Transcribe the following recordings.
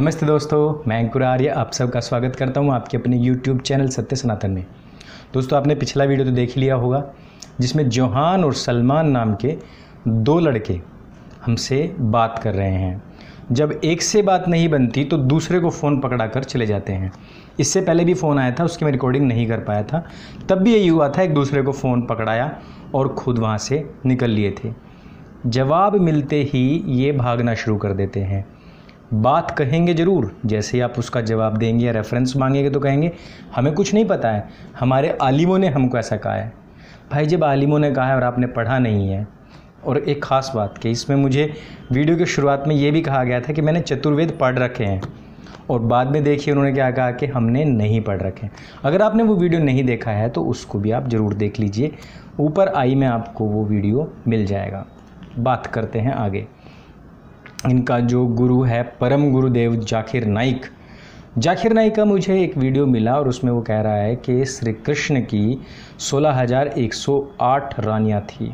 नमस्ते दोस्तों मैं अंकुर आर्य आप सबका स्वागत करता हूँ आपके अपने यूट्यूब चैनल सत्य सनातन में दोस्तों आपने पिछला वीडियो तो देख लिया होगा जिसमें जोहान और सलमान नाम के दो लड़के हमसे बात कर रहे हैं जब एक से बात नहीं बनती तो दूसरे को फ़ोन पकड़ा कर चले जाते हैं इससे पहले भी फ़ोन आया था उसकी मैं रिकॉर्डिंग नहीं कर पाया था तब भी यही हुआ था एक दूसरे को फ़ोन पकड़ाया और ख़ुद वहाँ से निकल लिए थे जवाब मिलते ही ये भागना शुरू कर देते हैं बात कहेंगे ज़रूर जैसे ही आप उसका जवाब देंगे या रेफरेंस मांगेंगे तो कहेंगे हमें कुछ नहीं पता है हमारे आलिमों ने हमको ऐसा कहा है भाई जब आलिमों ने कहा है और आपने पढ़ा नहीं है और एक ख़ास बात कि इसमें मुझे वीडियो की शुरुआत में ये भी कहा गया था कि मैंने चतुर्वेद पढ़ रखे हैं और बाद में देखिए उन्होंने क्या कहा कि हमने नहीं पढ़ रखे अगर आपने वो वीडियो नहीं देखा है तो उसको भी आप ज़रूर देख लीजिए ऊपर आई में आपको वो वीडियो मिल जाएगा बात करते हैं आगे इनका जो गुरु है परम गुरुदेव जाकिर नाइक जाकिर नाइक का मुझे एक वीडियो मिला और उसमें वो कह रहा है कि श्री कृष्ण की 16,108 रानियां थी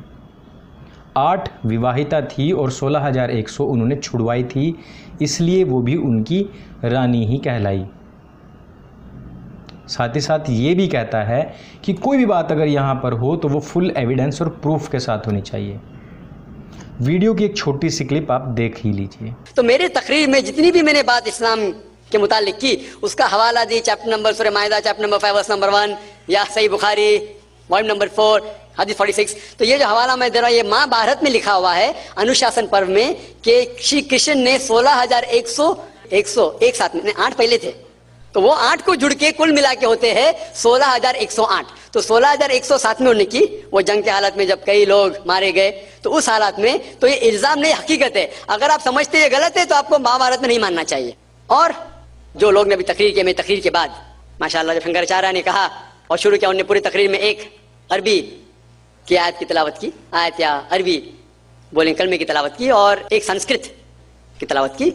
आठ विवाहिता थी और 16,100 उन्होंने छुड़वाई थी इसलिए वो भी उनकी रानी ही कहलाई साथ ही साथ ये भी कहता है कि कोई भी बात अगर यहाँ पर हो तो वो फुल एविडेंस और प्रूफ के साथ होनी चाहिए वीडियो की एक छोटी सी क्लिप आप देख ही लीजिए तो मेरे तकरीर में जितनी भी मैंने बात इस्लाम के मुतालिक की उसका हवाला दी चैप्टर नंबर सुरे माहिदा chapter number five verse number one या सही बुखारी वॉल्यूम नंबर फोर हदीस फोर्टी सिक्स तो ये जो हवाला मैं दे रहा हूँ ये माँ भारत में लिखा हुआ है अनुशासन पर्व में कि श्री कृष्ण ने सोलह हजार एक सौ एक सौ एक साथ में आठ पहले थे तो वो आठ को जुड़ के कुल मिला के होते हैं सोलह हजार एक सौ आठ तो सोलह हजार एक सौ सात में की वो जंग के हालत में जब कई लोग मारे गए तो उस हालात में तो ये इल्जाम नहीं हकीकत है अगर आप समझते ये गलत है तो आपको महाभारत में नहीं मानना चाहिए और जो लोग ने अभी तकरीर के मेरी तकरीर के बाद माशाला जब शंकराचार्य ने कहा और शुरू किया उन्होंने पूरी तकरीर में एक अरबी की आयत की तलावत की आयत या अरबी बोले कलमे की तलावत की और एक संस्कृत की तलावत की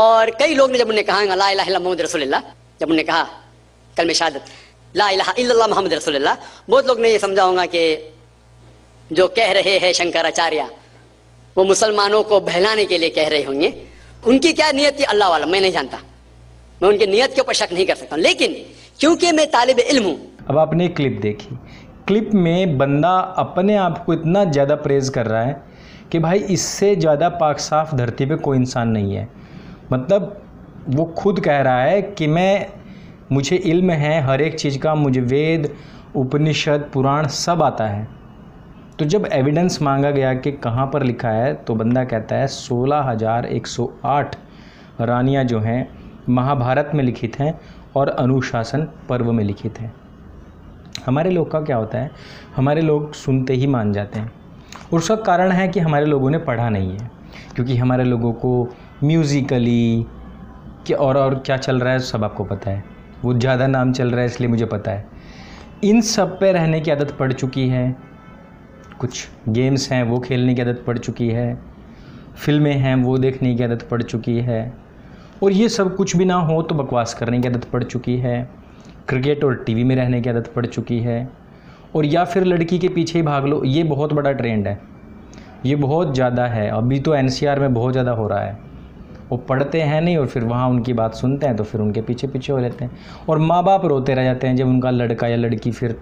और कई लोग ने जब उन्हें कहा मोहम्मद रसोल्ला जब उन्होंने कहा कल में शहादत ला इला मोहम्मद रसोल्ला बहुत लोग ने यह समझा होगा कि जो कह रहे हैं शंकराचार्य वो मुसलमानों को बहलाने के लिए कह रहे होंगे उनकी क्या नीयत थी अल्लाह वाला मैं नहीं जानता मैं उनकी नीयत के ऊपर शक नहीं कर सकता लेकिन क्योंकि मैं तालब इल्म हूँ अब आपने क्लिप देखी क्लिप में बंदा अपने आप को इतना ज़्यादा प्रेज कर रहा है कि भाई इससे ज़्यादा पाक साफ धरती पे कोई इंसान नहीं है मतलब वो खुद कह रहा है कि मैं मुझे इल्म है हर एक चीज़ का मुझे वेद उपनिषद पुराण सब आता है तो जब एविडेंस मांगा गया कि कहाँ पर लिखा है तो बंदा कहता है सोलह हज़ार एक सौ आठ रानियाँ जो हैं महाभारत में लिखित हैं और अनुशासन पर्व में लिखित हैं हमारे लोग का क्या होता है हमारे लोग सुनते ही मान जाते हैं और उसका कारण है कि हमारे लोगों ने पढ़ा नहीं है क्योंकि हमारे लोगों को म्यूज़िकली कि और और क्या चल रहा है सब आपको पता है वो ज़्यादा नाम चल रहा है इसलिए मुझे पता है इन सब पे रहने की आदत पड़ चुकी है कुछ गेम्स हैं वो खेलने की आदत पड़ चुकी है फिल्में हैं वो देखने की आदत पड़ चुकी है और ये सब कुछ भी ना हो तो बकवास करने की आदत पड़ चुकी है क्रिकेट और टीवी में रहने की आदत पड़ चुकी है और या फिर लड़की के पीछे ही भाग लो ये बहुत बड़ा ट्रेंड है ये बहुत ज़्यादा है अभी तो एन में बहुत ज़्यादा हो रहा है वो पढ़ते हैं नहीं और फिर वहाँ उनकी बात सुनते हैं तो फिर उनके पीछे पीछे हो जाते हैं और माँ बाप रोते रह जाते हैं जब उनका लड़का या लड़की फिर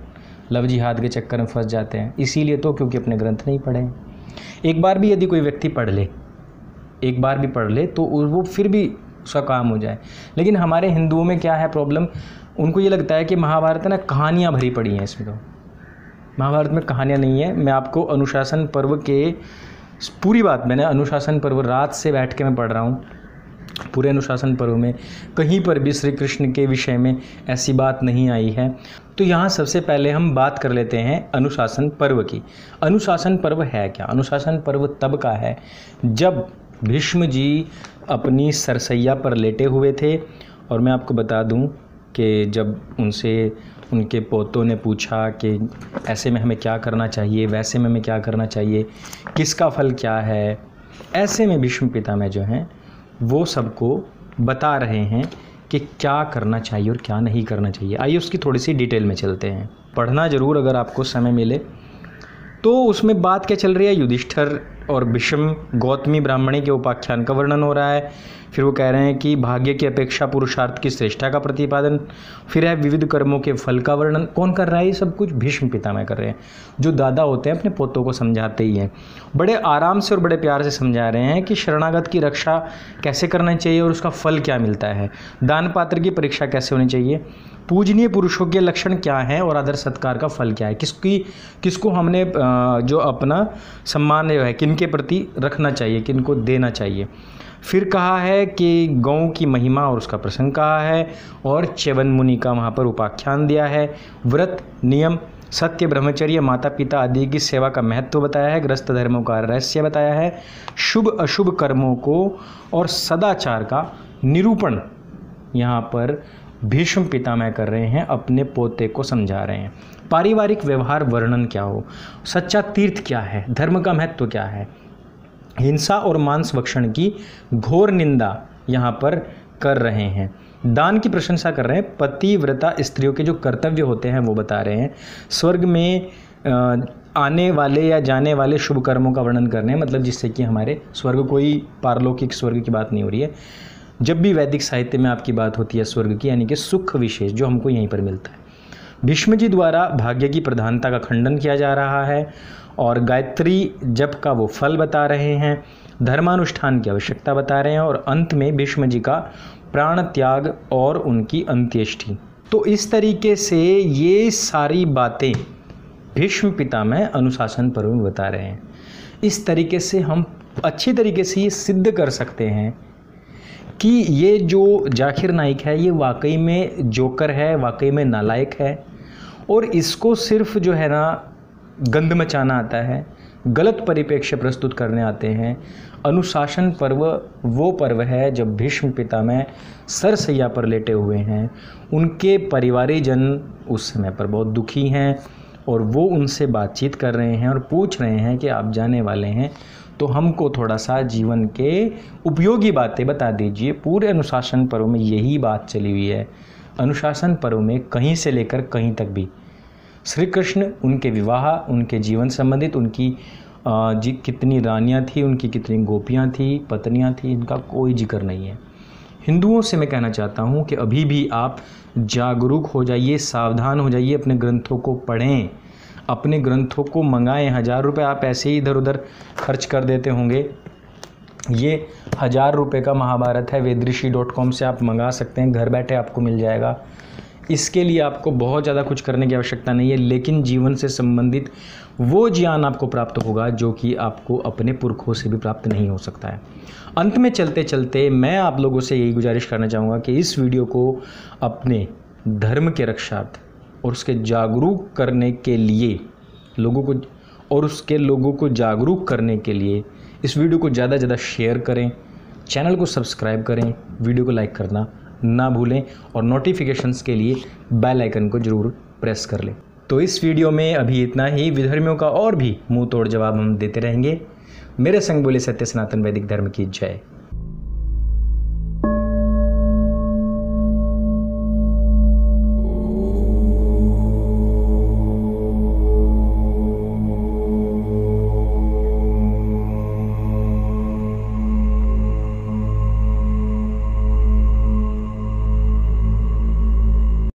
लव जिहाद के चक्कर में फंस जाते हैं इसीलिए तो क्योंकि अपने ग्रंथ नहीं पढ़े एक बार भी यदि कोई व्यक्ति पढ़ ले एक बार भी पढ़ ले तो वो फिर भी उसका काम हो जाए लेकिन हमारे हिंदुओं में क्या है प्रॉब्लम उनको ये लगता है कि महाभारत ना कहानियाँ भरी पड़ी हैं इसमें तो महाभारत में कहानियाँ नहीं है मैं आपको अनुशासन पर्व के पूरी बात मैंने अनुशासन पर्व रात से बैठ के मैं पढ़ रहा हूँ पूरे अनुशासन पर्व में कहीं पर भी श्री कृष्ण के विषय में ऐसी बात नहीं आई है तो यहाँ सबसे पहले हम बात कर लेते हैं अनुशासन पर्व की अनुशासन पर्व है क्या अनुशासन पर्व तब का है जब भीष्म जी अपनी सरसैया पर लेटे हुए थे और मैं आपको बता दूं कि जब उनसे उनके पोतों ने पूछा कि ऐसे में हमें क्या करना चाहिए वैसे में हमें क्या करना चाहिए किसका फल क्या है ऐसे में भीष्म पितामह जो हैं वो सबको बता रहे हैं कि क्या करना चाहिए और क्या नहीं करना चाहिए आइए उसकी थोड़ी सी डिटेल में चलते हैं पढ़ना ज़रूर अगर आपको समय मिले तो उसमें बात क्या चल रही है युधिष्ठर और विषम गौतमी ब्राह्मणी के उपाख्यान का वर्णन हो रहा है फिर वो कह रहे हैं कि भाग्य की अपेक्षा पुरुषार्थ की श्रेष्ठा का प्रतिपादन फिर है विविध कर्मों के फल का वर्णन कौन कर रहा है ये सब कुछ भीष्म पिता में कर रहे हैं जो दादा होते हैं अपने पोतों को समझाते ही हैं बड़े आराम से और बड़े प्यार से समझा रहे हैं कि शरणागत की रक्षा कैसे करना चाहिए और उसका फल क्या मिलता है दान पात्र की परीक्षा कैसे होनी चाहिए पूजनीय पुरुषों के लक्षण क्या हैं और आदर सत्कार का फल क्या है किसकी किसको हमने जो अपना सम्मान जो है किन के प्रति रखना चाहिए किन को देना चाहिए फिर कहा है कि गौ की महिमा और उसका प्रसंग कहा है और च्यवन मुनि का वहाँ पर उपाख्यान दिया है व्रत नियम सत्य ब्रह्मचर्य माता पिता आदि की सेवा का महत्व बताया है ग्रस्त धर्मों का रहस्य बताया है शुभ अशुभ कर्मों को और सदाचार का निरूपण यहाँ पर भीष्म पितामह कर रहे हैं अपने पोते को समझा रहे हैं पारिवारिक व्यवहार वर्णन क्या हो सच्चा तीर्थ क्या है धर्म का महत्व तो क्या है हिंसा और मांस भक्षण की घोर निंदा यहाँ पर कर रहे हैं दान की प्रशंसा कर रहे हैं पतिव्रता स्त्रियों के जो कर्तव्य होते हैं वो बता रहे हैं स्वर्ग में आने वाले या जाने वाले शुभ कर्मों का वर्णन कर रहे हैं मतलब जिससे कि हमारे स्वर्ग कोई पारलौकिक स्वर्ग की बात नहीं हो रही है जब भी वैदिक साहित्य में आपकी बात होती है स्वर्ग की यानी कि सुख विशेष जो हमको यहीं पर मिलता है भीष्म जी द्वारा भाग्य की प्रधानता का खंडन किया जा रहा है और गायत्री जप का वो फल बता रहे हैं धर्मानुष्ठान की आवश्यकता बता रहे हैं और अंत में भीष्म जी का प्राण त्याग और उनकी अंत्येष्टि तो इस तरीके से ये सारी बातें भीष्म पिता में अनुशासन पर्व में बता रहे हैं इस तरीके से हम अच्छी तरीके से ये सिद्ध कर सकते हैं कि ये जो जाकिर नाइक है ये वाकई में जोकर है वाकई में नालायक है और इसको सिर्फ जो है ना गंद मचाना आता है गलत परिप्रेक्ष्य प्रस्तुत करने आते हैं अनुशासन पर्व वो पर्व है जब भीष्म पितामह सरसैया पर लेटे हुए हैं उनके परिवारी जन उस समय पर बहुत दुखी हैं और वो उनसे बातचीत कर रहे हैं और पूछ रहे हैं कि आप जाने वाले हैं तो हमको थोड़ा सा जीवन के उपयोगी बातें बता दीजिए पूरे अनुशासन पर्व में यही बात चली हुई है अनुशासन पर्व में कहीं से लेकर कहीं तक भी श्री कृष्ण उनके विवाह उनके जीवन संबंधित उनकी जी कितनी रानियाँ थी उनकी कितनी गोपियाँ थी पत्नियाँ थी इनका कोई जिक्र नहीं है हिंदुओं से मैं कहना चाहता हूँ कि अभी भी आप जागरूक हो जाइए सावधान हो जाइए अपने ग्रंथों को पढ़ें अपने ग्रंथों को मंगाएं हज़ार रुपये आप ऐसे ही इधर उधर खर्च कर देते होंगे ये हज़ार रुपये का महाभारत है वेदृषि डॉट कॉम से आप मंगा सकते हैं घर बैठे आपको मिल जाएगा इसके लिए आपको बहुत ज़्यादा कुछ करने की आवश्यकता नहीं है लेकिन जीवन से संबंधित वो ज्ञान आपको प्राप्त होगा जो कि आपको अपने पुरखों से भी प्राप्त नहीं हो सकता है अंत में चलते चलते मैं आप लोगों से यही गुजारिश करना चाहूँगा कि इस वीडियो को अपने धर्म के रक्षार्थ और उसके जागरूक करने के लिए लोगों को और उसके लोगों को जागरूक करने के लिए इस वीडियो को ज़्यादा से ज़्यादा शेयर करें चैनल को सब्सक्राइब करें वीडियो को लाइक करना ना भूलें और नोटिफिकेशंस के लिए बेल आइकन को ज़रूर प्रेस कर लें तो इस वीडियो में अभी इतना ही विधर्मियों का और भी मुंह तोड़ जवाब हम देते रहेंगे मेरे संग बोले सत्य सनातन वैदिक धर्म की जय